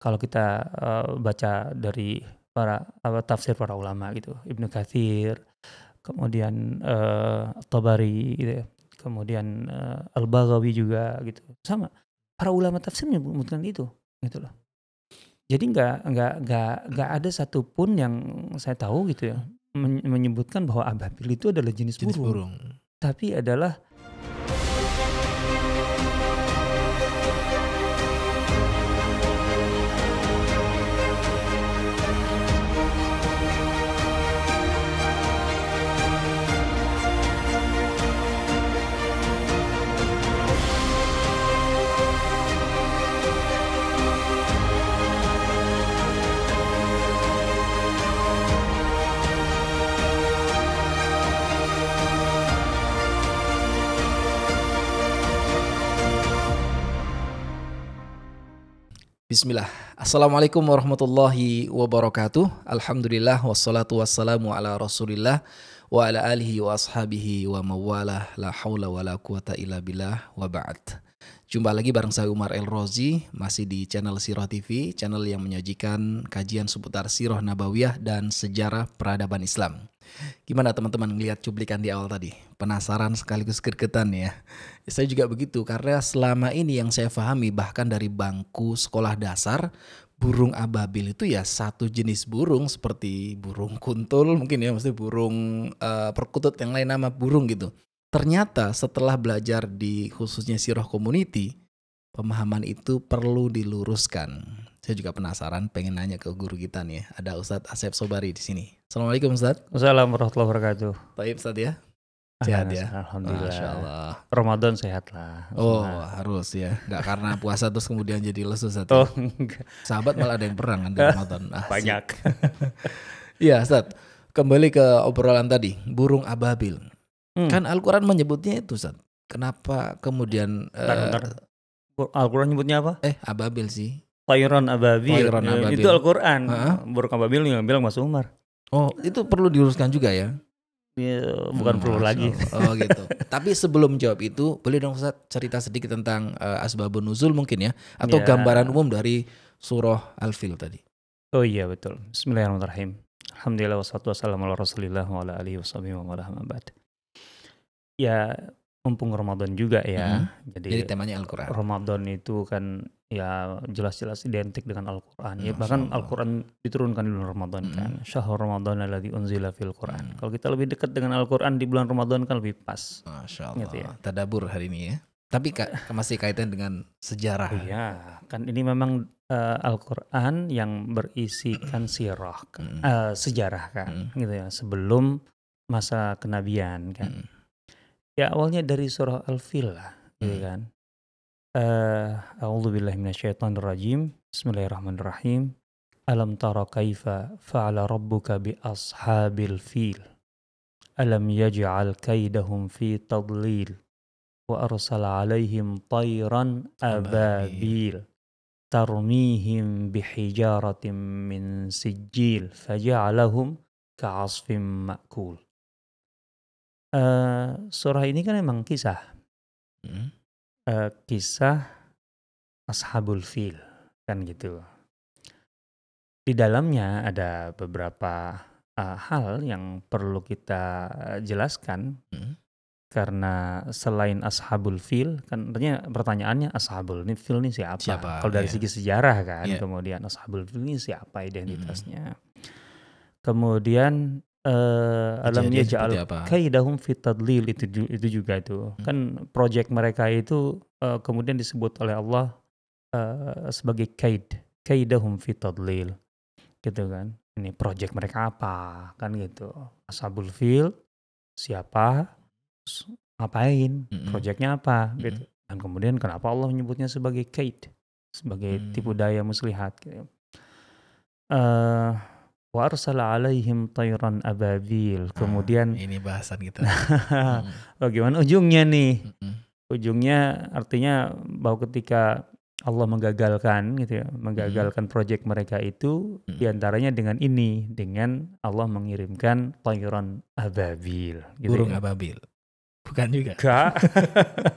kalau kita uh, baca dari para apa, tafsir para ulama gitu Ibnu Kathir kemudian uh, Tabari gitu ya kemudian uh, Al-Baghawi juga gitu sama para ulama tafsir menyebutkan itu gitu loh jadi nggak nggak nggak nggak ada satupun yang saya tahu gitu ya menyebutkan bahwa ababil itu adalah jenis, jenis burung, burung. tapi adalah Assalamualaikum warahmatullahi wabarakatuh. Alhamdulillah wassalatu wassalamu ala Rasulillah wa ala alihi wa ashabihi wa mawalah la haula wa la quwata illa billah wa ba'd. Jumpa lagi bareng saya Umar El Rozi masih di channel Siroh TV, channel yang menyajikan kajian seputar Siroh Nabawiyah dan sejarah peradaban Islam. Gimana teman-teman ngelihat cuplikan di awal tadi? Penasaran sekaligus gergetan ya. Saya juga begitu karena selama ini yang saya pahami bahkan dari bangku sekolah dasar burung ababil itu ya satu jenis burung seperti burung kuntul mungkin ya mesti burung uh, perkutut yang lain nama burung gitu. Ternyata setelah belajar di khususnya Siroh Community, pemahaman itu perlu diluruskan. Saya juga penasaran pengen nanya ke guru kita nih, ya. ada Ustadz Asep Sobari di sini. Assalamualaikum Ustaz. Assalamualaikum warahmatullahi wabarakatuh. Baik Ustaz ya. Sehat ya. Alhamdulillah. Masya Allah. Ramadan sehat lah. Oh nah. harus ya. Gak karena puasa terus kemudian jadi lesu Ustaz. Ya? Oh, enggak. Sahabat malah ada yang perang kan di Ramadan. Asik. Ah, Banyak. Iya Ustaz. Kembali ke obrolan tadi, burung ababil. Hmm. Kan Al-Qur'an menyebutnya itu Ustaz. Kenapa kemudian eh, bentar, uh, Al-Qur'an nyebutnya apa? Eh, ababil sih. Tayron ababil. ababil. Itu Al-Qur'an. Burung ababil yang bilang Mas Umar. Oh, itu perlu diuruskan juga ya? Ya, bukan hmm, perlu lagi. Oh gitu. Tapi sebelum jawab itu, boleh dong Ustaz cerita sedikit tentang uh, asbabun nuzul mungkin ya atau ya. gambaran umum dari surah Al-Fil tadi. Oh iya betul. Bismillahirrahmanirrahim. Alhamdulillah wassalatu wassalamu ala Rasulillah wa ala alihi sahbihi wa Ya, mumpung Ramadan juga ya. hmm Jadi, Jadi temanya Al-Qur'an. Ramadan itu kan ya jelas-jelas identik dengan Al-Qur'an. Ya, bahkan Al-Qur'an diturunkan di bulan Ramadan hmm kan. Syahur Ramadan alladzi unzila fil Qur'an. hmm Kalau kita lebih dekat dengan Al-Qur'an di bulan Ramadan kan lebih pas. Masya Allah. Gitu ya. Tadabur hari ini ya. Tapi ka- masih kaitan dengan sejarah. Iya, kan ini memang uh, Al-Qur'an yang berisikan sirah, mm-hmm. Eh, kan, mm-hmm. uh, sejarah kan, hmm gitu ya, sebelum masa kenabian kan. hmm Ya awalnya dari surah Al-Fil lah, gitu hmm. gitu kan. Uh, A'udzubillahi minasyaitonirrajim. Bismillahirrahmanirrahim. Alam tara kaifa fa'ala rabbuka bi ashabil fil. Alam yaj'al kaidahum fi tadlil. Wa arsala alaihim tayran ababil. Tarmihim bihijaratin min sijil. Faja'alahum ka'asfim ma'kul. Uh, surah ini kan emang kisah, hmm. uh, kisah ashabul fil kan gitu. Di dalamnya ada beberapa uh, hal yang perlu kita jelaskan hmm. karena selain ashabul fil, kan artinya pertanyaannya ashabul ini fil ini siapa? siapa? Kalau dari yeah. segi sejarah kan, yeah. kemudian ashabul fil ini siapa identitasnya? Hmm. Kemudian uh, alam jual kaidahum fitadlil itu itu juga itu. Hmm. Kan project mereka itu uh, kemudian disebut oleh Allah uh, sebagai kaid, kaidahum fitadlil Gitu kan. Ini project mereka apa? Kan gitu. asabul fil siapa? Ngapain? Hmm. Projectnya apa? Hmm. Gitu. Dan kemudian kenapa Allah menyebutnya sebagai kaid? Sebagai hmm. tipu daya muslihat gitu. Uh, wa arsala alaihim tayran ababil. Ah, Kemudian ah, ini bahasan kita. Bagaimana oh, hmm. ujungnya nih? mm Ujungnya artinya bahwa ketika Allah menggagalkan gitu ya, hmm. menggagalkan mm. proyek mereka itu mm. diantaranya dengan ini, dengan Allah mengirimkan tayran ababil. Gitu Burung ya. ababil. Bukan juga. Enggak.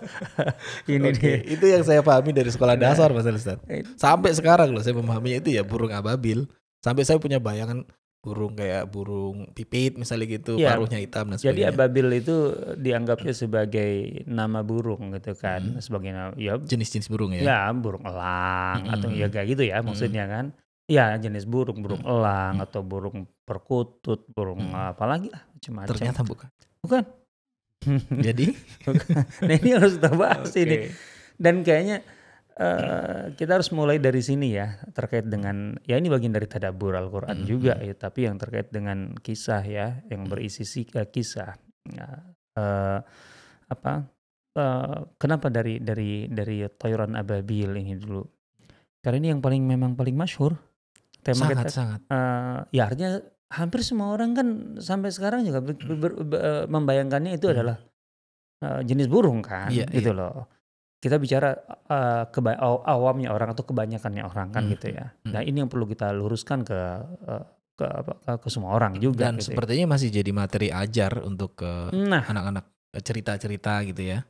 ini okay. dia. Itu yang saya pahami dari sekolah dasar Mas Ustaz. Eh, Sampai sekarang loh saya memahaminya itu ya burung ababil. Sampai saya punya bayangan burung kayak burung pipit misalnya gitu ya, paruhnya hitam dan sebagainya. Jadi ababil itu dianggapnya sebagai nama burung gitu kan hmm. sebagai ya jenis-jenis burung ya. Ya burung elang hmm. atau hmm, ya hmm. kayak gitu ya hmm. maksudnya hmm. kan. Ya jenis burung burung hmm. elang hmm. atau burung perkutut burung hmm. apalagi lah macam-macam. Ternyata bukan. Bukan. jadi nah ini harus kita bahas okay. ini. Dan kayaknya Eh, kita harus mulai dari sini ya terkait dengan ya ini bagian dari tadabur Al-Qur'an -hmm. juga ya tapi yang terkait dengan kisah ya yang berisi uh, kisah uh, apa uh, kenapa dari dari dari Toyron Ababil ini dulu karena ini yang paling memang paling masyhur tema sangat, kita sangat. Uh, ya artinya hampir semua orang kan sampai sekarang juga ber, ber, ber, ber, membayangkannya itu hmm. adalah uh, jenis burung kan yeah, gitu yeah. loh kita bicara uh, keba- awamnya orang atau kebanyakannya orang kan hmm. gitu ya. Hmm, hmm. Nah ini yang perlu kita luruskan ke eh, ke, ke ke semua orang juga. Dan gitu ya. sepertinya ya. masih jadi materi ajar untuk uh, nah. anak-anak eh, cerita-cerita gitu ya.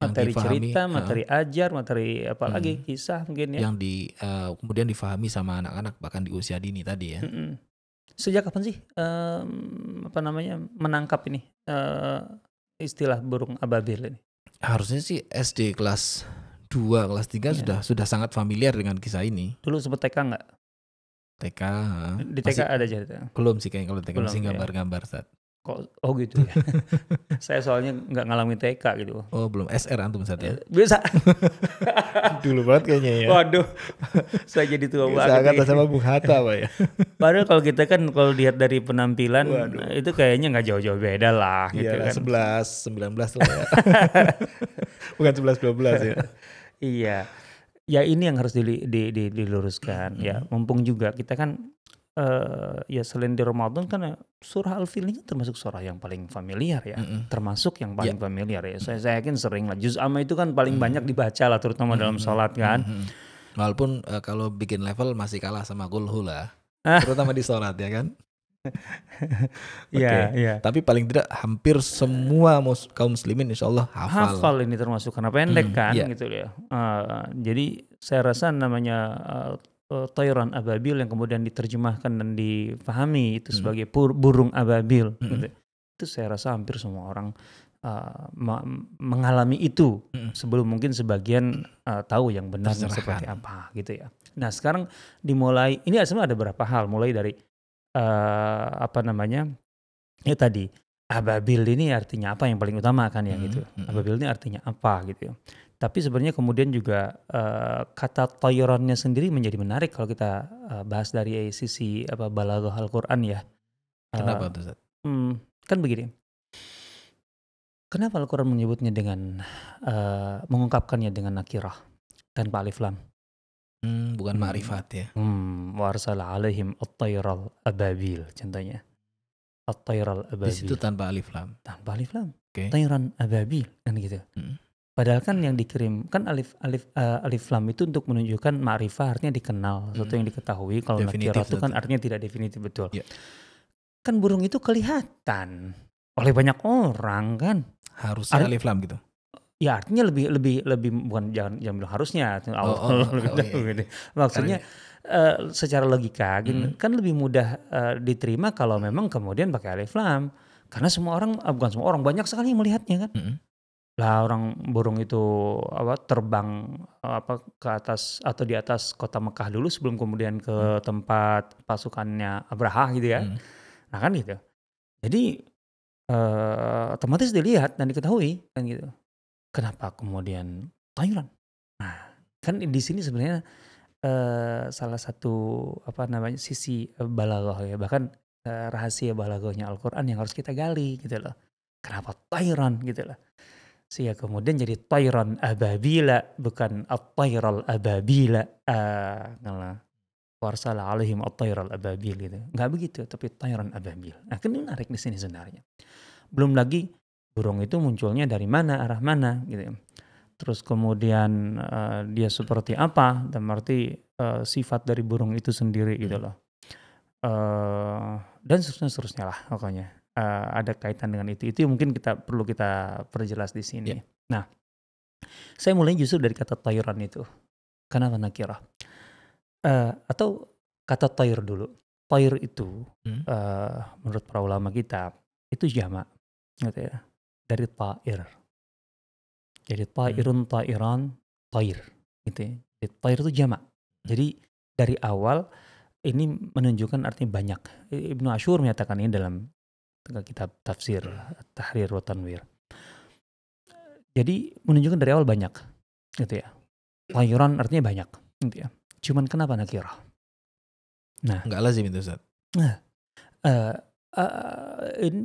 Materi difahami, cerita, materi uh, ajar, materi apalagi hmm. kisah mungkin ya. Yang di uh, kemudian difahami sama anak-anak bahkan di usia dini tadi ya. Hmm. hmm. Sejak kapan sih um, apa namanya menangkap ini uh, istilah burung ababil ini? harusnya sih SD kelas 2, kelas 3 yeah. sudah sudah sangat familiar dengan kisah ini. Dulu sempat TK nggak? TK. Di TK masih, ada cerita. Belum sih kayaknya kalau TK belum, masih iya. gambar-gambar ya. saat. Kok oh gitu ya. saya soalnya nggak ngalami TK gitu. Oh, belum SR antum saat ya. Bisa. Dulu banget kayaknya ya. Waduh. saya jadi tua banget. saya kata sama Bung Hatta, Pak ya. Padahal kalau kita kan kalau lihat dari penampilan Waduh. itu kayaknya nggak jauh-jauh beda lah gitu Iyalah, kan. sembilan belas lah ya. Bukan dua belas ya. iya. Ya ini yang harus di, di, di, diluruskan mm -hmm. ya. Mumpung juga kita kan uh, ya selain di Ramadan kan ya, surah Al-Fil ini kan termasuk surah yang paling familiar ya, mm -hmm. termasuk yang paling yeah. familiar ya. Saya, saya yakin sering lah. Juz Amma itu kan paling mm -hmm. banyak dibaca lah, terutama mm -hmm. dalam sholat kan. Mm -hmm. Walaupun uh, kalau bikin level masih kalah sama Gulhu lah, ah. terutama di sholat ya kan. Iya, okay. Iya. yeah, yeah. Tapi paling tidak hampir semua mus kaum muslimin insya Allah hafal. Hafal ini termasuk karena pendek hmm, kan yeah. gitu ya. Uh, jadi saya rasa namanya uh, uh, ababil yang kemudian diterjemahkan dan dipahami itu hmm. sebagai burung ababil hmm. gitu. itu saya rasa hampir semua orang uh, mengalami itu hmm. sebelum mungkin sebagian uh, tahu yang benar seperti apa gitu ya nah sekarang dimulai ini sebenarnya ada berapa hal mulai dari uh, apa namanya ya tadi ababil ini artinya apa yang paling utama kan ya hmm. gitu mhm. ababil ini artinya apa gitu ya tapi sebenarnya kemudian juga uh, kata toyorannya sendiri menjadi menarik kalau kita uh, bahas dari sisi apa balaghah Al-Qur'an ya. Kenapa eh, tuh, Ustaz? Hmm, kan begini. Kenapa Al-Qur'an menyebutnya dengan uh, mengungkapkannya dengan nakirah tanpa alif lam? Hmm, bukan hmm. ma'rifat ya. Hmm, warsala alaihim at-tayral ababil contohnya. At-tayral ababil. Di situ tanpa alif lam. Tanpa alif lam. Okay. Tayran ababil kan gitu. Hmm. Padahal kan yang dikirim kan alif alif uh, alif lam itu untuk menunjukkan ma'rifah artinya dikenal, hmm. sesuatu yang diketahui. Kalau nakira itu kan artinya tidak definitif betul. Yeah. Kan burung itu kelihatan oleh banyak orang kan. Harusnya Ar alif lam gitu. Ya artinya lebih lebih lebih bukan jangan jangan bilang harusnya Allah oh, oh, oh, lebih oh, iya. iya. Gitu. Maksudnya uh, secara logika hmm. kan lebih mudah uh, diterima kalau memang kemudian pakai alif lam karena semua orang bukan semua orang banyak sekali yang melihatnya kan. Hmm lah orang burung itu apa, terbang apa ke atas atau di atas kota Mekah dulu sebelum kemudian ke hmm. tempat pasukannya Abraha gitu ya. Hmm. Nah kan gitu. Jadi uh, otomatis dilihat dan diketahui kan gitu. Kenapa kemudian Thailand? Nah, kan di sini sebenarnya uh, salah satu apa namanya sisi balaghah ya, bahkan uh, rahasia balaghahnya Al-Qur'an yang harus kita gali gitu loh. Kenapa Thailand gitu loh. Sehingga kemudian jadi toiron ababila bukan at-toirol ababila. Ah, ngalah. Warsala alaihim at ababil gitu. Enggak begitu, tapi toiron ababil. Nah, kan menarik di sini sebenarnya. Belum lagi burung itu munculnya dari mana, arah mana gitu ya. terus kemudian uh, dia seperti apa dan berarti uh, sifat dari burung itu sendiri gitu hmm. loh uh, dan seterusnya seterusnya lah pokoknya uh, ada kaitan dengan itu. Itu mungkin kita perlu kita perjelas di sini. Yeah. Nah, saya mulai justru dari kata tayuran itu. Kenapa nakirah? Eh, uh, atau kata tayur dulu. Tayur itu hmm. uh, menurut para ulama kita itu jamak gitu ya. Dari tair. Jadi tairun, hmm. tairan, tair gitu ya. Jadi tair itu jamak. Hmm. Jadi dari awal ini menunjukkan artinya banyak. Ibnu Ashur menyatakan ini dalam kitab tafsir tahrir wa tanwir jadi menunjukkan dari awal banyak gitu ya layuran artinya banyak gitu ya cuman kenapa nakira nah nggak lazim itu Ustaz nah uh, uh, in,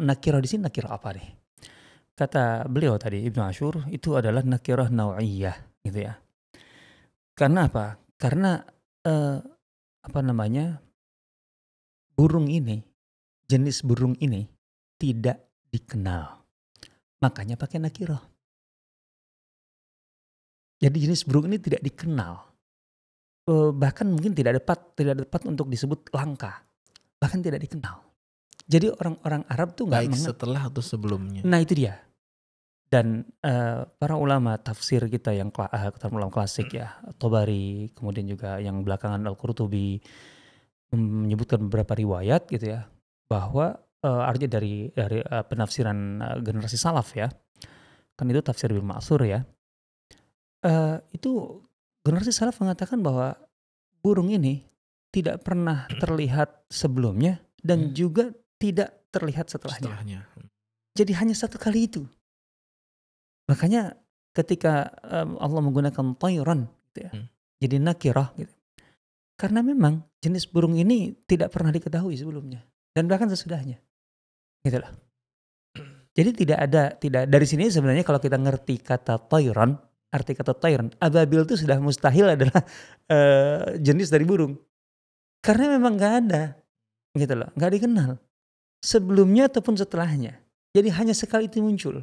um, di sini nakira apa nih kata beliau tadi Ibnu Ashur itu adalah nakirah nawaiyah gitu ya karena apa karena uh, apa namanya burung ini jenis burung ini tidak dikenal. Makanya pakai nakiroh. Jadi jenis burung ini tidak dikenal. Eh, bahkan mungkin tidak dapat tidak dapat untuk disebut langka. Bahkan tidak dikenal. Jadi orang-orang Arab tuh nggak mengenal. setelah atau sebelumnya. Nah itu dia. Dan uh, para ulama tafsir kita yang uh, eh, ulama klasik ya, Tobari, kemudian juga yang belakangan Al Qurtubi mm, menyebutkan beberapa riwayat gitu ya bahwa uh, eh, artinya dari dari uh, penafsiran uh, generasi salaf ya kan itu tafsir bin Ma'sur ya uh, itu generasi salaf mengatakan bahwa burung ini tidak pernah terlihat sebelumnya dan hmm. juga tidak terlihat setelahnya. setelahnya. Jadi hanya satu kali itu. Makanya ketika um, Allah menggunakan tayran gitu ya, hmm. jadi nakirah, gitu. karena memang jenis burung ini tidak pernah diketahui sebelumnya dan bahkan sesudahnya gitu loh jadi tidak ada tidak dari sini sebenarnya kalau kita ngerti kata toiron arti kata toiron ababil itu sudah mustahil adalah uh, jenis dari burung karena memang nggak ada gitu loh nggak dikenal sebelumnya ataupun setelahnya jadi hanya sekali itu muncul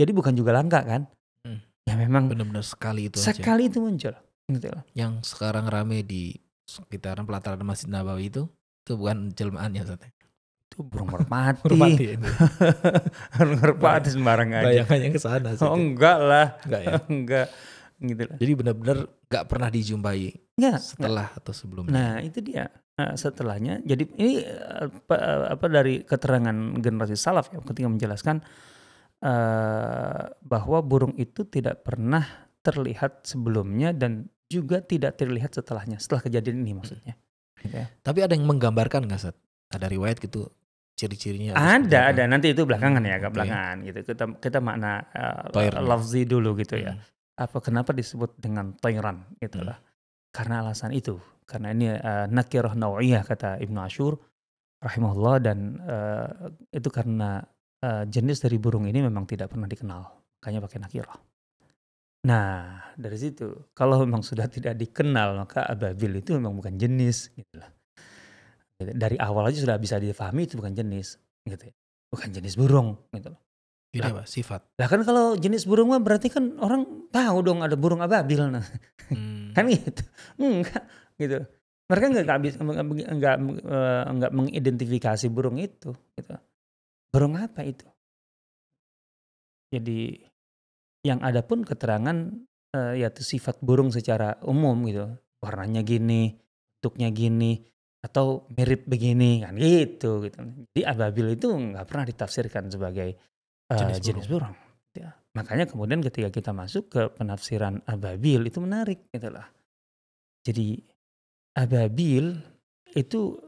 jadi bukan juga langka kan hmm. ya memang benar-benar sekali itu sekali aja. itu muncul gitu loh yang sekarang rame di sekitaran pelataran Masjid Nabawi itu itu bukan jelmaannya saatnya itu burung merpati. burung merpati. burung sembarang aja. Bayangannya ke sana sih. Oh, enggak lah. Enggak ya. enggak. Gitu lah. Jadi benar-benar enggak pernah dijumpai. Enggak. Setelah enggak. atau sebelumnya. Nah, itu dia. Nah, setelahnya jadi ini apa, apa dari keterangan generasi salaf ya ketika menjelaskan uh, bahwa burung itu tidak pernah terlihat sebelumnya dan juga tidak terlihat setelahnya setelah kejadian ini maksudnya. Hmm. Gitu ya. Tapi ada yang menggambarkan nggak Ada riwayat gitu ciri-cirinya ada ada nanti itu belakangan ya agak okay. belakangan gitu kita kita makna uh, lafzi dulu gitu ya. hmm. ya apa kenapa disebut dengan toiran itulah hmm. karena alasan itu karena ini uh, nakirah nawiyah kata Ibnu Ashur rahimahullah dan uh, itu karena uh, jenis dari burung ini memang tidak pernah dikenal makanya pakai nakirah nah dari situ kalau memang sudah tidak dikenal maka ababil itu memang bukan jenis gitu lah Gitu. Dari awal aja sudah bisa difahami itu bukan jenis gitu ya. Bukan jenis burung gitu loh. Jadi iya, apa? Sifat. Lah kan kalau jenis burung mah berarti kan orang tahu dong ada burung ababil nah. Hmm. kan gitu. Enggak gitu. Mereka enggak enggak bisa enggak, enggak, enggak mengidentifikasi burung itu gitu. Burung apa itu? Jadi yang ada pun keterangan uh, yaitu sifat burung secara umum gitu. Warnanya gini, bentuknya gini, atau mirip begini kan gitu gitu. Jadi ababil itu nggak pernah ditafsirkan sebagai uh, jenis, jenis burung. Ya. Makanya kemudian ketika kita masuk ke penafsiran ababil itu menarik itulah Jadi ababil itu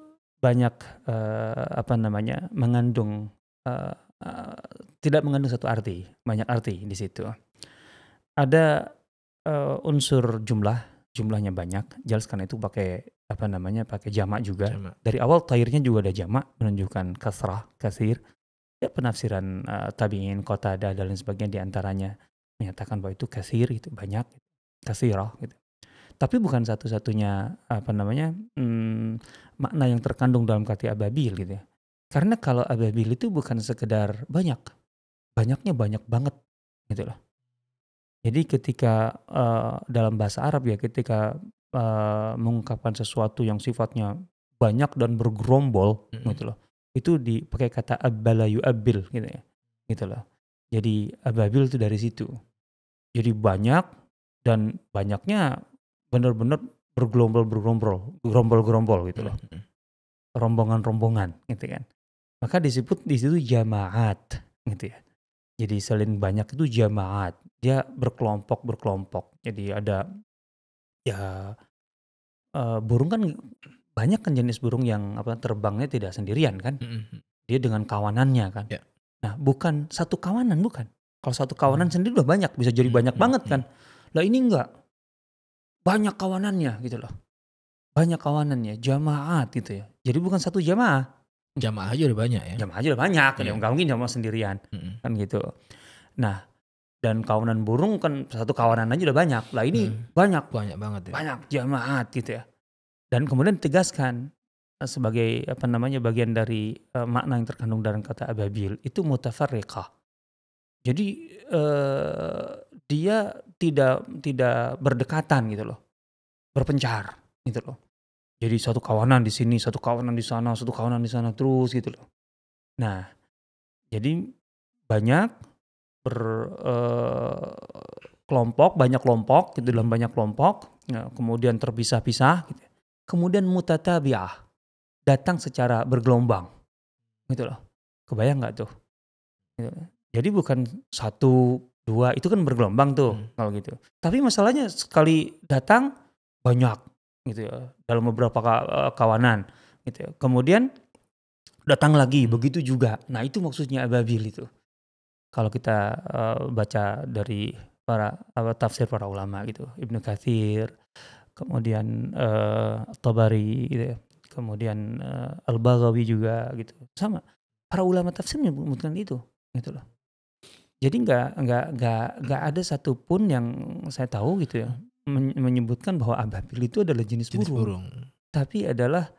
banyak uh, apa namanya mengandung uh, uh, tidak mengandung satu arti, banyak arti di situ. Ada uh, unsur jumlah, jumlahnya banyak. Jelas karena itu pakai apa namanya pakai jamak juga. jama. Dari awal tairnya juga ada jamak menunjukkan kasrah, kasir. Ya penafsiran uh, tabiin, kota ada dan lain sebagainya diantaranya menyatakan bahwa itu kasir itu banyak, kasirah gitu. Tapi bukan satu-satunya apa namanya hmm, makna yang terkandung dalam kata ababil gitu ya. Karena kalau ababil itu bukan sekedar banyak, banyaknya banyak banget gitu loh. Jadi ketika uh, dalam bahasa Arab ya ketika uh, mengungkapkan sesuatu yang sifatnya banyak dan bergerombol mm-hmm. gitu loh itu dipakai kata abbalayu abil gitu ya gitu loh jadi ababil itu dari situ jadi banyak dan banyaknya benar-benar bergelombol bergerombol gerombol gerombol gitu loh rombongan-rombongan gitu kan maka disebut di situ jamaat gitu ya jadi selain banyak itu jamaat dia berkelompok berkelompok jadi ada ya uh, burung kan banyak kan jenis burung yang apa terbangnya tidak sendirian kan mm-hmm. dia dengan kawanannya kan yeah. nah bukan satu kawanan bukan kalau satu hmm. kawanan mm-hmm. sendiri udah banyak bisa jadi mm-hmm. banyak banget kan lah ini enggak banyak kawanannya gitu loh banyak kawanannya jamaat gitu ya jadi bukan satu jamaah jamaah aja udah banyak ya jamaah aja udah banyak yeah. kan mungkin jamaah sendirian mm-hmm. kan gitu nah dan kawanan burung kan satu kawanan aja udah banyak lah ini hmm. banyak banyak banget ya. banyak jamaat gitu ya dan kemudian tegaskan eh, sebagai apa namanya bagian dari uh, makna yang terkandung dalam kata ababil itu mutafarika jadi uh, dia tidak tidak berdekatan gitu loh berpencar gitu loh jadi satu kawanan di sini satu kawanan di sana satu kawanan di sana terus gitu loh nah jadi banyak berkelompok, eh, uh, banyak kelompok, gitu, dalam banyak kelompok, ya, kemudian terpisah-pisah, gitu. Ya. kemudian mutatabiah, datang secara bergelombang, gitu loh. Kebayang nggak tuh? Gitu. Jadi bukan satu dua itu kan bergelombang tuh hmm. kalau gitu. Tapi masalahnya sekali datang banyak gitu ya dalam beberapa eh, kawanan gitu. Ya. Kemudian datang lagi hmm. begitu juga. Nah itu maksudnya ababil itu kalau kita uh, baca dari para apa, tafsir para ulama gitu Ibnu Kathir kemudian uh, Tabari gitu ya kemudian uh, Al-Baghawi juga gitu sama para ulama tafsir menyebutkan itu gitu loh jadi nggak nggak nggak nggak ada satupun yang saya tahu gitu ya menyebutkan bahwa ababil itu adalah jenis, jenis burung, burung. tapi adalah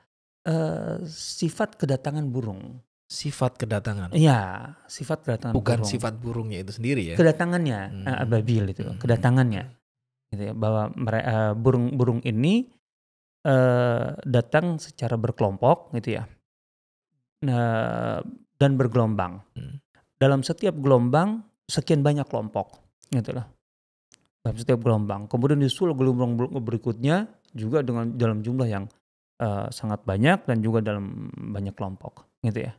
uh, sifat kedatangan burung sifat kedatangan. Iya, sifat kedatangan. Bukan burung. sifat burungnya itu sendiri ya. Kedatangannya eh, hmm. uh, ababil itu, hmm. kedatangannya. Gitu ya, bahwa uh, eh, burung-burung ini uh, datang secara berkelompok gitu ya. Uh, dan bergelombang. Hmm. Dalam setiap gelombang sekian banyak kelompok gitu loh. Dalam setiap gelombang. Kemudian disusul gelombang berikutnya juga dengan dalam jumlah yang uh, sangat banyak dan juga dalam banyak kelompok gitu ya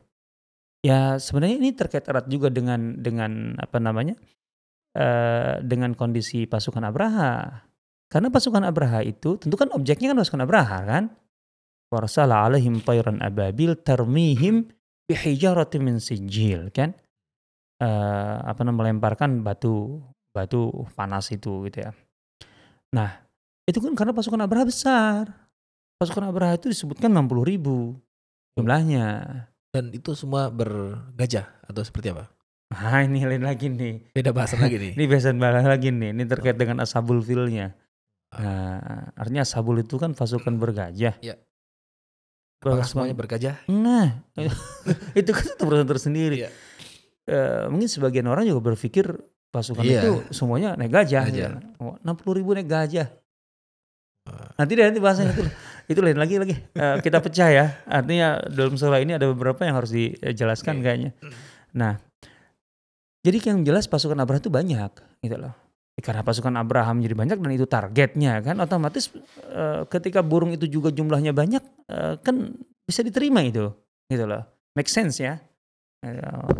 Ya sebenarnya ini terkait erat juga dengan dengan apa namanya uh, dengan kondisi pasukan Abraha. Karena pasukan Abraha itu tentu kan objeknya kan pasukan Abraha kan. Warsala alaihim tayran ababil termihim bihijaratin min sijil kan. Uh, apa namanya melemparkan batu batu panas itu gitu ya. Nah itu kan karena pasukan Abraha besar. Pasukan Abraha itu disebutkan 60 ribu jumlahnya. Dan itu semua bergajah atau seperti apa? Nah ini lain lagi nih. Beda bahasan lagi nih. ini bahasan bahasa lagi nih. Ini terkait oh. dengan asabul filnya. Ah. Nah, artinya asabul itu kan pasukan ah. bergajah. Iya. Apakah semuanya bergajah? Nah, itu kan satu perusahaan tersendiri. Ya. Uh, mungkin sebagian orang juga berpikir pasukan iya. itu semuanya naik gajah. gajah. Ya. Oh, 60 ribu naik gajah. Nanti deh nanti bahasanya itu. itu lain lagi lagi. Uh, kita pecah ya. Artinya dalam surah ini ada beberapa yang harus dijelaskan iya. kayaknya. Hmm. Nah, jadi yang jelas pasukan Abraham itu banyak gitu loh. Eh, karena pasukan Abraham jadi banyak dan itu targetnya kan otomatis uh, ketika burung itu juga jumlahnya banyak uh, kan bisa diterima itu gitu loh. Make sense ya.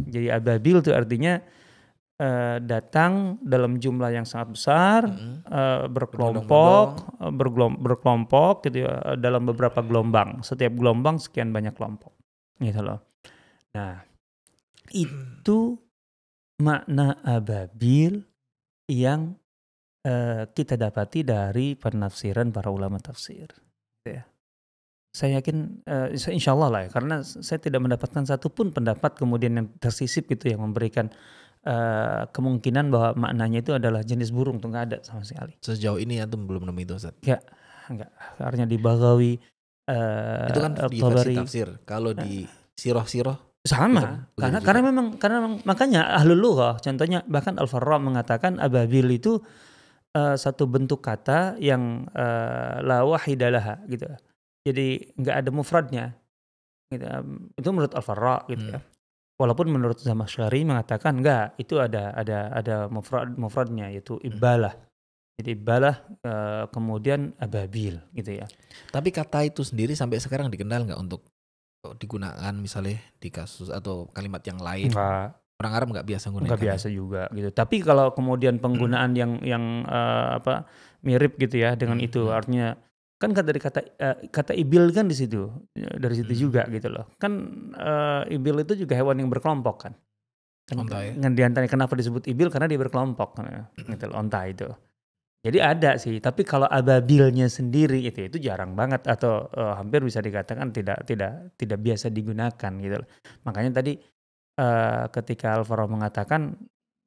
jadi ababil itu artinya Eh, datang dalam jumlah yang sangat besar mm-hmm. uh, berkelompok eh, berkelompok gitu uh, dalam beberapa gelombang setiap gelombang sekian banyak kelompok gitu loh nah itu makna ababil yang uh, kita dapati dari penafsiran para ulama tafsir gitu ya saya yakin uh, insya Allah lah ya, karena saya tidak mendapatkan satupun pendapat kemudian yang tersisip gitu yang memberikan Eh, kemungkinan bahwa maknanya itu adalah jenis burung tuh nggak ada sama sekali. Sejauh ini ya tuh belum nemu itu Ustaz? Ya, enggak. Karena di Bagawi uh, itu kan eh, di versi tafsir. Kalau di sirah-sirah sama kan karena begitu. karena memang karena memang, makanya ahlul lughah contohnya bahkan al-farra mengatakan ababil itu uh, satu bentuk kata yang uh, la wahidalah gitu. Jadi nggak ada mufradnya. Gitu. Itu menurut al-farra gitu hmm. ya. Walaupun menurut Zama Syari mengatakan enggak, itu ada ada ada mufrad mufradnya yaitu ibalah. Jadi ibalah e, kemudian ababil gitu ya. Tapi kata itu sendiri sampai sekarang dikenal nggak untuk digunakan misalnya di kasus atau kalimat yang lain? Enggak. Orang Arab nggak biasa menggunakan. Nggak ya? biasa juga gitu. Tapi kalau kemudian penggunaan hmm. yang yang uh, apa mirip gitu ya dengan hmm. itu hmm. artinya kan kata dari kata eh, kata ibil kan di situ ya, dari situ hmm. juga gitu loh kan uh, ibil itu juga hewan yang berkelompok kan ya kan dengan kenapa disebut ibil karena dia berkelompok kan, ya, gitu loh onta itu jadi ada sih tapi kalau ababilnya sendiri itu itu jarang banget atau uh, hampir bisa dikatakan tidak tidak tidak biasa digunakan gitu loh makanya tadi uh, ketika Alvaro mengatakan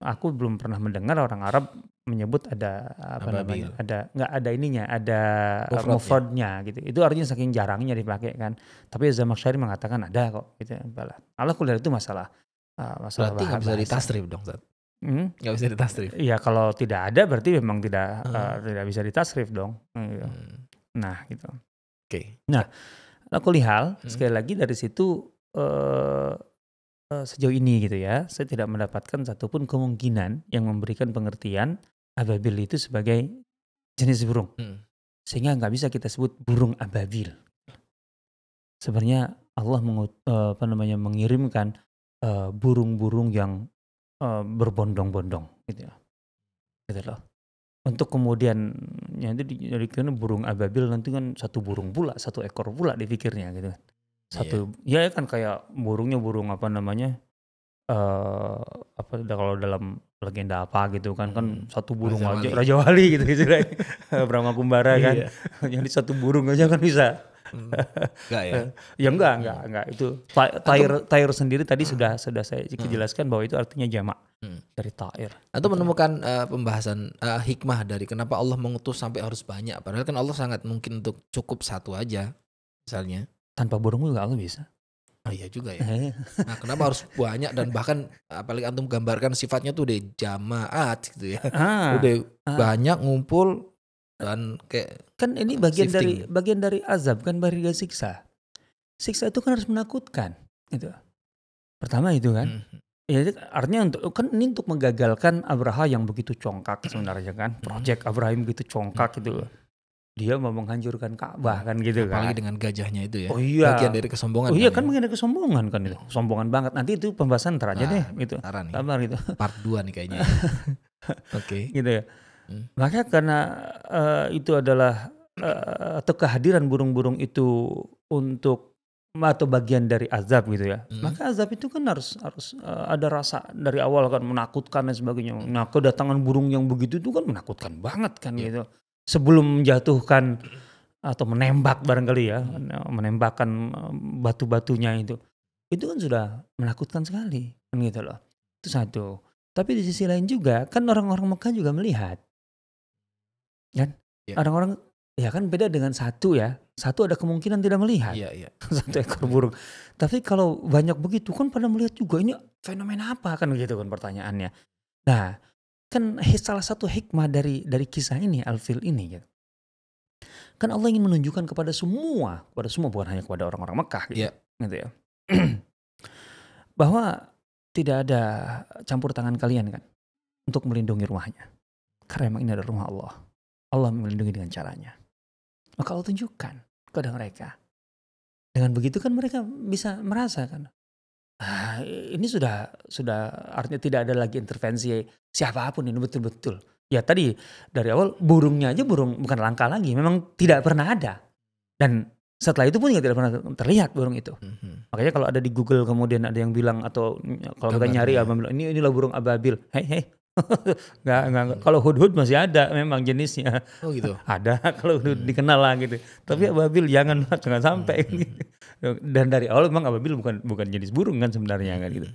aku belum pernah mendengar orang Arab menyebut ada apa Ababil. namanya gitu. ada nggak ada ininya ada ya? mufradnya gitu itu artinya saking jarangnya dipakai kan tapi Zamakshari mengatakan ada kok gitu Allah Allah kuliah itu masalah uh, masalah berarti nggak bisa ditasrif dong Zat hmm? nggak hmm? Gak bisa ditasrif iya kalau tidak ada berarti memang tidak ah, hmm. uh, tidak bisa ditasrif dong gitu. hmm. nah gitu oke okay. nah aku lihat hmm. sekali lagi dari situ uh, Eh, sejauh ini gitu ya, saya tidak mendapatkan satupun kemungkinan yang memberikan pengertian ababil itu sebagai jenis burung. Hmm. Sehingga nggak bisa kita sebut burung ababil. Sebenarnya Allah mengut, eh, apa namanya mengirimkan eh, burung-burung uh, yang uh, berbondong-bondong gitu ya. Gitu loh. Untuk kemudian nanti ya, burung ababil nanti kan satu burung pula, satu ekor pula dipikirnya gitu kan satu iya. ya kan kayak burungnya burung apa namanya uh, apa kalau dalam legenda apa gitu kan, kan hmm. kan satu burung Raja aja Wali. Raja Wali gitu gitu Brahma Kumbara kan iya. jadi satu burung aja kan bisa hmm. enggak ya ya enggak enggak hmm. enggak itu tair tair sendiri tadi hmm. sudah sudah saya hmm. jelaskan bahwa itu artinya jamak hmm. dari tair atau menemukan uh, pembahasan uh, hikmah dari kenapa Allah mengutus sampai harus banyak padahal kan Allah sangat mungkin untuk cukup satu aja misalnya tanpa borong juga aku bisa. Oh iya juga ya. Iya. nah kenapa harus banyak dan bahkan apalagi antum gambarkan sifatnya tuh udah jamaat gitu ya. Ah, udah ah. banyak ngumpul dan kayak kan ini bagian shifting. dari bagian dari azab kan bagian siksa. Siksa itu kan harus menakutkan itu Pertama itu kan. Hmm. Ya artinya untuk kan ini untuk menggagalkan Abraham yang begitu congkak sebenarnya kan. Hmm. Project Abraham begitu congkak hmm. gitu dia mau menghancurkan Ka'bah hmm. kan gitu Apalagi kan. Apalagi dengan gajahnya itu ya. Oh iya. Bagian dari kesombongan. Oh iya kan, kan ya. kesombongan kan itu. Sombongan banget. Nanti itu pembahasan ntar aja nah, deh gitu. Nih. Tabar gitu. Part 2 nih kayaknya. Oke. okay. Gitu ya. Hmm. Maka karena uh, itu adalah uh, eh, atau kehadiran burung-burung itu untuk atau bagian dari azab gitu ya. Hmm. Maka azab itu kan harus harus uh, ada rasa dari awal kan menakutkan dan sebagainya. Nah, kedatangan burung yang begitu itu kan menakutkan banget kan yeah. gitu sebelum menjatuhkan atau menembak barangkali ya, menembakkan eh, batu-batunya itu. Itu kan sudah menakutkan sekali kan gitu loh. Itu satu. Tapi di sisi lain juga kan orang-orang Mekah juga melihat. Kan? orang iya. Orang-orang ya kan beda dengan satu ya. Satu ada kemungkinan tidak melihat. Ya, ya. satu ekor burung. Tapi kalau banyak begitu kan pada melihat juga ini fenomena apa kan gitu kan pertanyaannya. Nah, kan salah satu hikmah dari dari kisah ini Alfil ini gitu. Kan Allah ingin menunjukkan kepada semua, kepada semua bukan hanya kepada orang-orang Mekah gitu, yeah. gitu ya. Bahwa tidak ada campur tangan kalian kan untuk melindungi rumahnya. Karena memang ini adalah rumah Allah. Allah melindungi dengan caranya. Maka Allah tunjukkan kepada mereka. Dengan begitu kan mereka bisa merasa kan, Ah, ini sudah sudah artinya tidak ada lagi intervensi siapapun ini betul-betul. Ya tadi dari awal burungnya aja burung bukan langka lagi, memang tidak pernah ada. Dan setelah itu pun juga tidak pernah terlihat burung itu. Mm-hmm. Makanya kalau ada di Google kemudian ada yang bilang atau kalau kita nyari ya. ini inilah burung ababil. Hei nggak, nggak, kalau hud-hud masih ada memang jenisnya. Oh gitu. ada kalau -hud hmm. Iya. dikenal lah gitu. Tapi hmm. ababil jangan jangan sampai hmm. gitu. Dan dari awal memang ababil bukan bukan jenis burung kan sebenarnya hmm. kan gitu.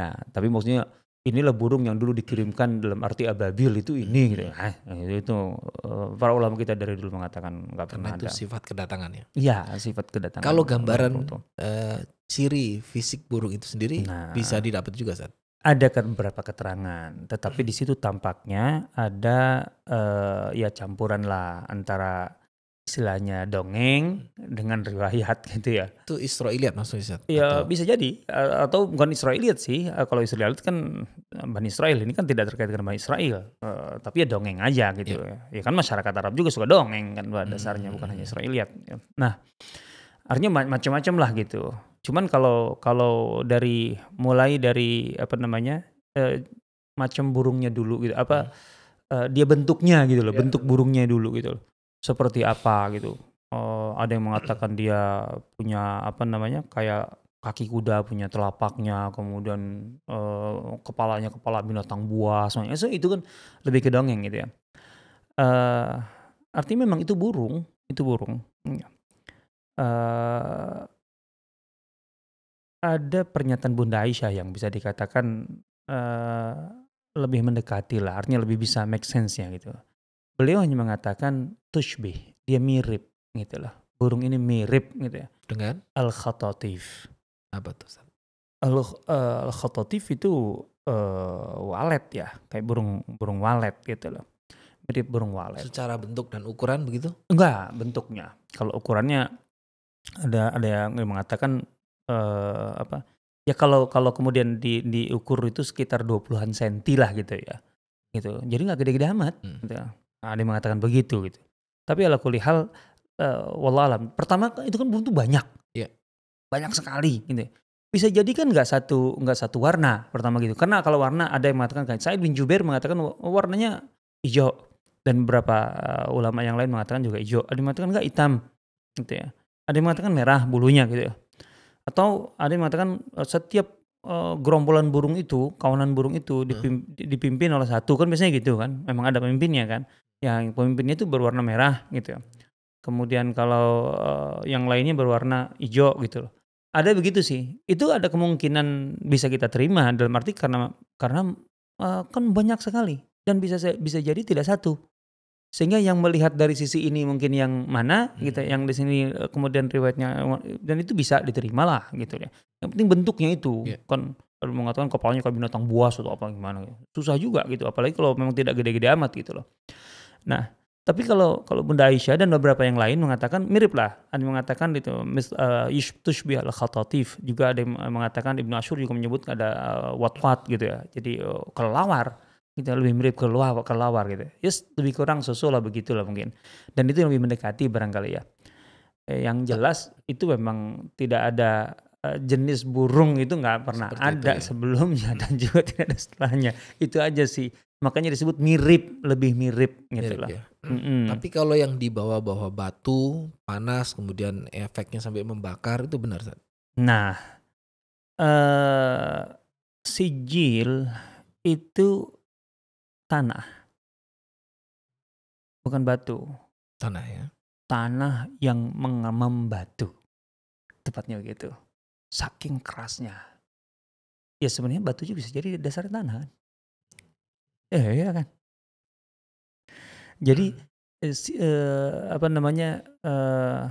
Nah, tapi maksudnya inilah burung yang dulu dikirimkan dalam arti ababil itu ini hmm. gitu. nah, itu, itu eh, para ulama kita dari dulu mengatakan nggak pernah Karena itu ada. sifat kedatangannya ya. Iya, sifat kedatangan. Kalau gambaran uh, ciri fisik burung itu sendiri nah, bisa didapat juga saat ada kan beberapa keterangan, tetapi di situ tampaknya ada uh, ya campuran lah antara istilahnya dongeng dengan riwayat gitu ya. Itu Israeliat maksudnya? Ya atau? bisa jadi atau bukan Israeliat sih. Eh, kalau Israeliat kan eh, Bani Israel ini kan tidak terkait dengan Bani Israel, uh, tapi ya dongeng aja gitu yeah. ya. Ya kan masyarakat Arab juga suka dongeng kan pada dasarnya hmm. bukan hanya Israeliat. Ya. Nah artinya macam-macam lah gitu. Cuman kalau kalau dari mulai dari apa namanya eh, macam burungnya dulu gitu apa hmm. eh, dia bentuknya gitu loh yeah. bentuk burungnya dulu gitu loh seperti apa gitu eh, ada yang mengatakan dia punya apa namanya kayak kaki kuda punya telapaknya kemudian eh, kepalanya kepala binatang buas semuanya so, itu kan lebih ke dongeng gitu ya eh, artinya memang itu burung itu burung iya. eh, ada pernyataan Bunda Aisyah yang bisa dikatakan, uh, lebih lah artinya lebih bisa make sense ya gitu. Beliau hanya mengatakan tushbih, dia mirip gitu loh. Burung ini mirip gitu ya. Dengan? Al-khatatif. Apa tuh Al, eh, khatotif itu, uh, walet ya, kayak burung burung walet gitu loh. Mirip burung walet. Secara bentuk dan ukuran begitu? Enggak, bentuknya. Kalau ukurannya ada ada yang mengatakan uh, apa ya kalau kalau kemudian di, diukur itu sekitar 20-an senti lah gitu ya gitu jadi nggak gede-gede amat hmm. gitu. nah, ada yang mengatakan begitu gitu tapi ala kulihal uh, eh, wallahualam pertama itu kan belum banyak yeah. banyak sekali gitu bisa jadi kan nggak satu nggak satu warna pertama gitu karena kalau warna ada yang mengatakan kan Said bin Jubair mengatakan warnanya hijau dan beberapa uh, ulama yang lain mengatakan juga hijau ada yang mengatakan nggak hitam gitu ya ada yang mengatakan merah bulunya gitu ya atau ada yang mengatakan e, setiap uh, gerombolan burung itu kawanan burung itu hmm. dipimpin, dipimpin oleh satu kan biasanya gitu kan memang ada pemimpinnya kan yang pemimpinnya itu berwarna merah gitu ya kemudian kalau uh, yang lainnya berwarna hijau gitu loh ada begitu sih itu ada kemungkinan bisa kita terima dalam arti karena karena uh, kan banyak sekali dan bisa bisa jadi tidak satu sehingga yang melihat dari sisi ini mungkin yang mana hmm. gitu ya, yang di sini eh, kemudian riwayatnya dan itu bisa diterima lah gitu ya yang penting bentuknya itu yeah. kan kalau mengatakan kepalanya kayak binatang buas atau apa gimana gitu. susah juga gitu apalagi kalau memang tidak gede-gede amat gitu loh nah tapi kalau kalau Bunda Aisyah dan beberapa yang lain mengatakan mirip lah ada mengatakan itu uh, eh, al khatatif juga ada yang mengatakan Ibnu Ashur juga menyebut ada uh, watwat gitu ya jadi uh, kelawar gitu lebih mirip ke luar ke lawar gitu yes lebih kurang susu lah begitulah mungkin dan itu lebih mendekati barangkali ya eh, yang jelas itu memang tidak ada eh, jenis burung itu nggak pernah Seperti ada ya. sebelumnya hmm. dan juga tidak ada setelahnya itu aja sih makanya disebut mirip lebih mirip gitu mirip, lah ya. mm-hmm. tapi kalau yang dibawa bawah batu panas kemudian efeknya sampai membakar itu benar Zat? nah eh uh, sijil itu tanah. Bukan batu. Tanah ya. Tanah yang batu Tepatnya begitu. Saking kerasnya. Ya sebenarnya batu juga bisa jadi dasar tanah. kan Eh, ya iya, kan. Jadi hmm. uh, apa namanya uh,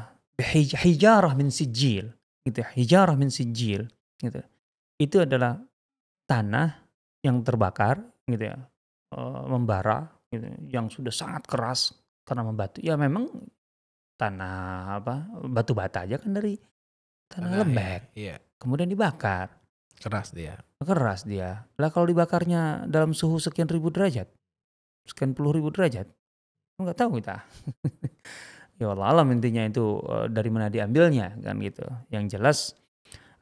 hijarah min sijil gitu ya, hijarah min sijil gitu itu adalah tanah yang terbakar gitu ya Eh, membara gitu, yang sudah sangat keras karena membatu ya memang tanah apa batu bata aja kan dari tanah, tanah lembek ya, iya. kemudian dibakar keras dia keras dia lah kalau dibakarnya dalam suhu sekian ribu derajat sekian puluh ribu derajat nggak tahu kita ya Allah alam intinya itu eh, dari mana diambilnya kan gitu yang jelas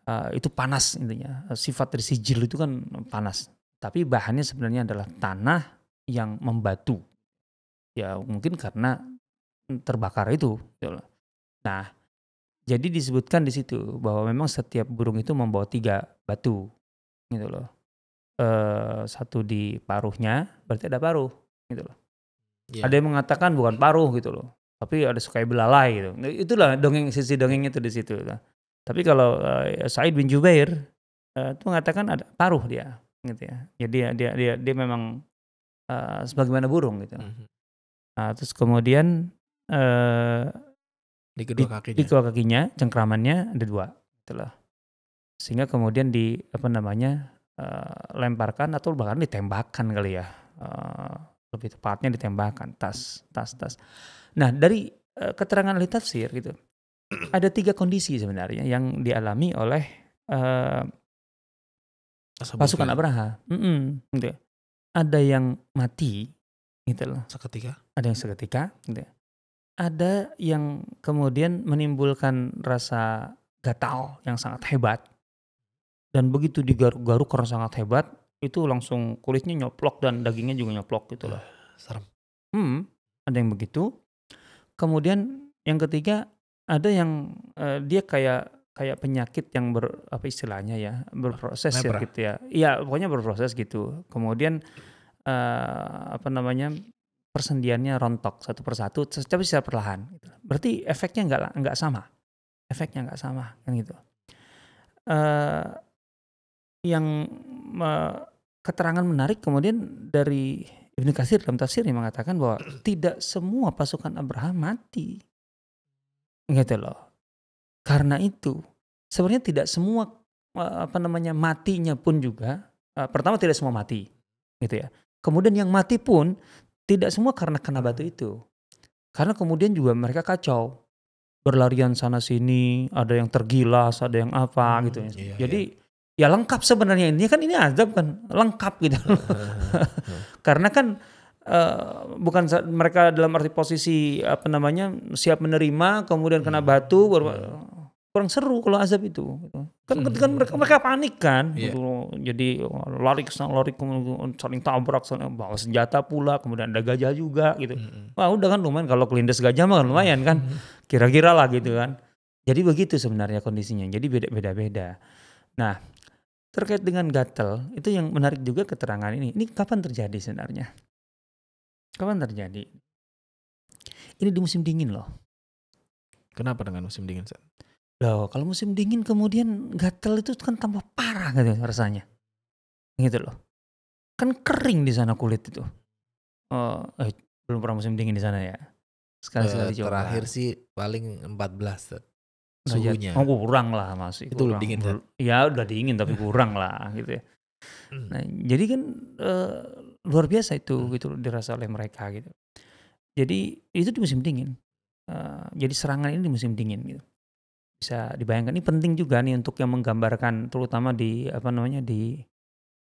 eh, itu panas intinya sifat dari sijil itu kan panas tapi bahannya sebenarnya adalah tanah yang membatu. Ya mungkin karena terbakar itu. Gitu nah, jadi disebutkan di situ bahwa memang setiap burung itu membawa tiga batu, gitu loh. E, satu di paruhnya, berarti ada paruh, gitu loh. Yeah. Ada yang mengatakan bukan paruh gitu loh, tapi ada sekai belalai gitu. Nah, itulah dongeng sisi dongeng itu di situ. Gitu. Tapi kalau uh, Said bin Jubair eh, uh, itu mengatakan ada paruh dia gitu ya. Ya dia dia dia dia memang uh, sebagaimana burung gitu. Mm -hmm. Nah, terus kemudian uh, di kedua kakinya. di kedua kakinya, cengkramannya ada dua, itulah. Sehingga kemudian di apa namanya uh, lemparkan atau bahkan ditembakkan kali ya, uh, lebih tepatnya ditembakkan tas, tas, tas. Nah dari uh, keterangan ahli tafsir gitu, ada tiga kondisi sebenarnya yang dialami oleh uh, pasukan Abraha. Mm -mm, gitu. Ya. Ada yang mati gitu loh. Seketika. Ada yang seketika gitu. Ya. Ada yang kemudian menimbulkan rasa gatal yang sangat hebat. Dan begitu digaruk-garuk karena sangat hebat, itu langsung kulitnya nyoplok dan dagingnya juga nyoplok gitu loh. Eh, serem. Hmm, ada yang begitu. Kemudian yang ketiga ada yang uh, dia kayak kayak penyakit yang ber apa istilahnya ya berproses ya gitu ya iya pokoknya berproses gitu kemudian uh, apa namanya persendiannya rontok satu persatu tapi secara perlahan gitu. berarti efeknya nggak nggak sama efeknya nggak sama kan gitu uh, yang uh, keterangan menarik kemudian dari Ibnu Katsir dalam tafsirnya mengatakan bahwa tidak semua pasukan Abraham mati gitu loh karena itu sebenarnya tidak semua eh, apa namanya matinya pun juga eh, pertama tidak semua mati gitu ya. Kemudian yang mati pun tidak semua karena kena batu itu. Karena kemudian juga mereka kacau berlarian sana sini, ada yang tergilas, ada yang apa hmm, gitu ya. Iya, Jadi iya. ya lengkap sebenarnya ini kan ini azab kan lengkap gitu. Iya, karena kan uh, bukan mereka dalam arti posisi apa namanya siap menerima kemudian kena hmm, batu iya kurang seru kalau azab itu. Gitu. Kan hmm. mereka mereka panik kan, yeah. gitu. jadi lari ke sana, lari kemudian saling tabrak, saling bawa senjata pula, kemudian ada gajah juga gitu. Hmm. Wah udah kan lumayan kalau kelindes gajah mah kan lumayan kan, hmm. kira-kira lah gitu kan. Jadi begitu sebenarnya kondisinya. Jadi beda-beda. beda Nah terkait dengan gatel itu yang menarik juga keterangan ini. Ini kapan terjadi sebenarnya? Kapan terjadi? Ini di musim dingin loh. Kenapa dengan musim dingin, San? Loh, kalau musim dingin kemudian gatel itu kan tambah parah gitu rasanya. Gitu loh. Kan kering di sana kulit itu. Oh, eh, belum pernah musim dingin di sana ya. Sekali-sekali uh, eh, coba. Terakhir sih paling 14 suhunya. Oh, kurang lah masih. Itu kurang. dingin Ya udah dingin tapi kurang lah gitu ya. Hmm. Nah, jadi kan uh, luar biasa itu hmm. gitu dirasa oleh mereka gitu. Jadi itu di musim dingin. Uh, jadi serangan ini di musim dingin gitu bisa dibayangkan ini penting juga nih untuk yang menggambarkan terutama di apa namanya di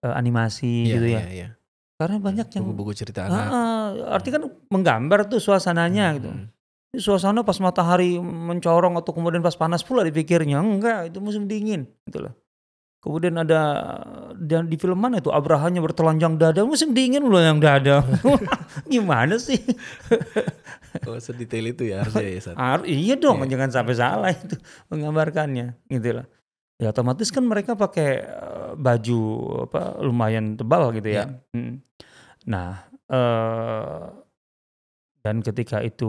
uh, animasi yeah, gitu ya. Yeah, iya. Karena iya, banyak hmm, yang buku-buku cerita anak. Uh, artinya kan menggambar tuh suasananya hmm. gitu. Hmm. Suasana pas matahari mencorong atau kemudian pas panas pula dipikirnya enggak itu musim dingin gitu loh. Kemudian ada dan di film mana itu Abrahamnya bertelanjang dada, musim dingin loh yang dada. Gimana sih? oh, sedetail itu ya harusnya ya. iya dong, yeah. jangan sampai salah itu menggambarkannya, gitu lah. Ya otomatis kan mereka pakai eh, baju apa lumayan tebal gitu ya. Yeah. Hmm. Nah, eh, dan ketika itu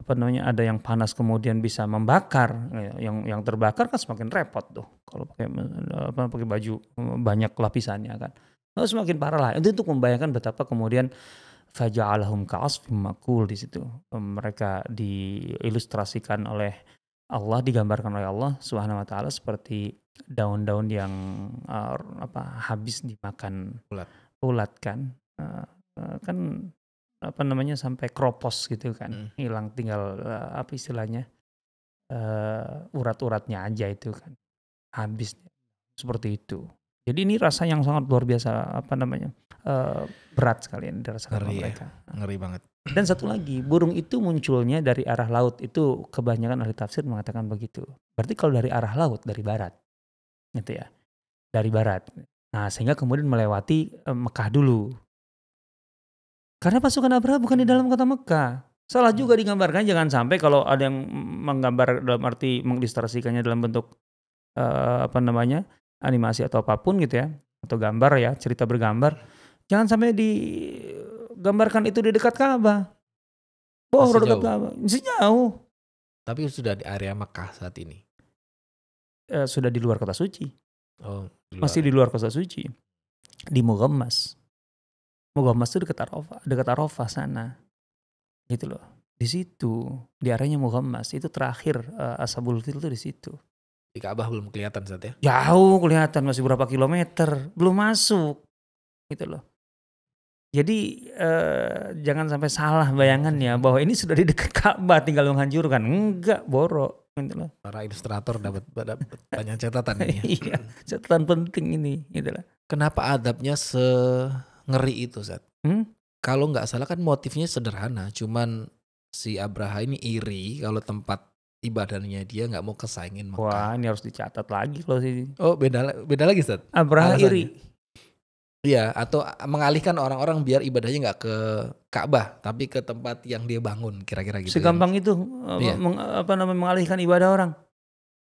apa namanya ada yang panas kemudian bisa membakar ya, yang yang terbakar kan semakin repot tuh kalau pakai apa pakai baju banyak lapisannya kan lalu oh, semakin parah lah itu untuk membayangkan betapa kemudian faja'alahum ka'asfim makul di situ mereka diilustrasikan oleh Allah digambarkan oleh Allah Subhanahu wa taala seperti daun-daun yang eh, apa habis dimakan ulat ulat kan eh, eh, kan apa namanya sampai kropos gitu kan hmm. hilang tinggal uh, apa istilahnya uh, urat-uratnya aja itu kan habis seperti itu jadi ini rasa yang sangat luar biasa apa namanya uh, berat sekali dirasakan ngeri ya. mereka ya. ngeri banget dan satu lagi burung itu munculnya dari arah laut itu kebanyakan ahli tafsir mengatakan begitu berarti kalau dari arah laut dari barat gitu ya dari barat nah sehingga kemudian melewati uh, Mekah dulu karena pasukan Abraha bukan di dalam kota Mekah. Salah juga digambarkan, jangan sampai kalau ada yang menggambar dalam arti mengilustrasikannya dalam bentuk uh, apa namanya animasi atau apapun gitu ya, atau gambar ya, cerita bergambar. Jangan sampai digambarkan itu di dekat Ka'bah. Bohor dekat Ka'bah, masih jauh. Tapi sudah di area Mekah saat ini. Uh, sudah di luar kota suci. Oh, di luar. Masih di ya. luar kota suci. Di Mugammas. Moga Mas dekat Arafah, dekat Arafah sana. Gitu loh. Di situ, di areanya Moga Mas itu terakhir uh, Ashabul Fil itu di situ. Di Ka'bah belum kelihatan saat ya? Jauh kelihatan masih berapa kilometer, belum masuk. Gitu loh. Jadi eh, jangan sampai salah bayangannya bahwa ini sudah di dekat Ka'bah tinggal menghancurkan. Enggak, borok, Gitu loh. Para ilustrator dapat banyak catatan ini. Ya. iya, catatan penting ini. Gitu loh. Kenapa adabnya se ngeri itu Zat. Hmm? Kalau nggak salah kan motifnya sederhana, cuman si Abraha ini iri kalau tempat ibadahnya dia nggak mau kesaingin Mekah. Wah ini harus dicatat lagi loh sih. Oh beda beda lagi Zat. Abraha iri. Iya, atau mengalihkan orang-orang biar ibadahnya nggak ke Ka'bah, tapi ke tempat yang dia bangun, kira-kira gitu. Ya. Segampang ya. itu, eh, iya. meng, apa namanya mengalihkan ibadah orang.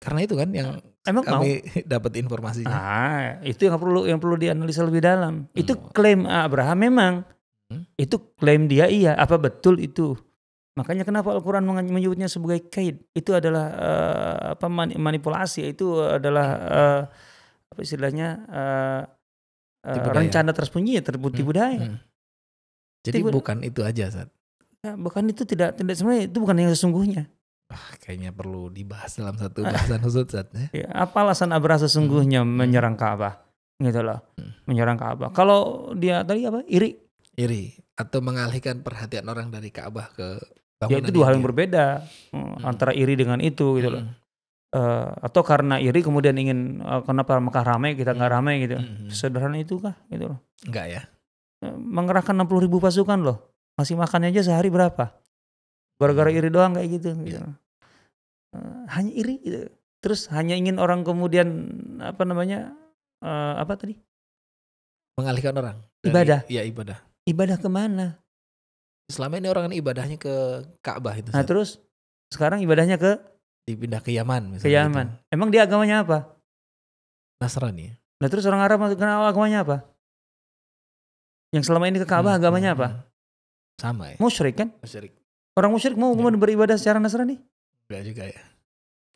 Karena itu kan yang Emang kami dapat informasinya. Ah, itu yang perlu yang perlu dianalisa lebih dalam. Hmm. Itu klaim Abraham memang. Hmm? Itu klaim dia iya. Apa betul itu? Makanya kenapa Al-Quran menyebutnya sebagai kaid? Itu adalah uh, apa manipulasi. Itu adalah uh, apa istilahnya uh, uh, rencana tersembunyi, terbukti hmm. budaya. Hmm. Jadi Tipu, bukan itu aja, Sat. Ya, bukan itu tidak tidak sebenarnya itu bukan yang sesungguhnya ah, kayaknya perlu dibahas dalam satu bahasan khusus Ya, iya, apa alasan Abraha sesungguhnya hmm. menyerang Ka'bah? Gitu loh. Hmm. Menyerang Ka'bah. Kalau dia tadi apa? Iri. Iri atau mengalihkan perhatian orang dari Ka'bah ke ya, bangunan. Ya itu dua hal yang berbeda hmm. antara iri dengan itu gitu hmm. Uh, atau karena iri kemudian ingin uh, kenapa Mekah ramai kita nggak hmm. ramai gitu. Hmm. Sederhana itu kah gitu loh. Enggak ya. Uh, mengerahkan 60 ribu pasukan loh. Masih makannya aja sehari berapa? Gara-gara iri doang kayak gitu. Iya. gitu. Eh, hanya iri gitu. Terus hanya ingin orang kemudian apa namanya? Uh, apa tadi? Mengalihkan orang. Dari, ibadah. ya ibadah. Ibadah kemana? Selama ini orang ini kan ibadahnya ke Ka'bah itu. Nah terus sekarang ibadahnya ke? Dipindah ke Yaman. ke gitu. Yaman. Gitu. Emang dia agamanya apa? Nasrani. Nah terus orang Arab kenal agamanya apa? Yang selama ini ke Ka'bah hmm, agamanya hmm. apa? Hmm. Sama ya. Musyrik kan? Musyrik. Orang musyrik mau ya. beribadah secara Nasrani? Enggak juga ya.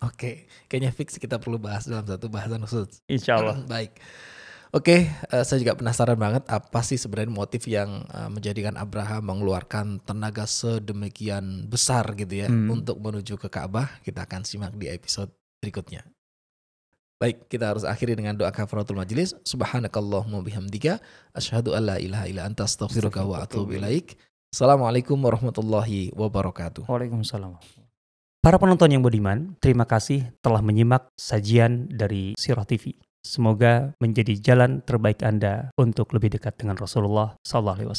Oke, kayaknya fix kita perlu bahas dalam satu bahasan khusus. Insya Allah. Baik. Oke, eh, saya juga penasaran banget apa sih sebenarnya motif yang eh, menjadikan Abraham mengeluarkan tenaga sedemikian besar gitu ya hmm. untuk menuju ke Ka'bah. Kita akan simak di episode berikutnya. Baik, kita harus akhiri dengan doa kafaratul majelis. Subhanakallahumma bihamdika asyhadu alla ilaha illa anta astaghfiruka wa atubu ilaik. Assalamualaikum warahmatullahi wabarakatuh. Waalaikumsalam. Para penonton yang budiman, terima kasih telah menyimak sajian dari Sirah TV. Semoga menjadi jalan terbaik Anda untuk lebih dekat dengan Rasulullah SAW.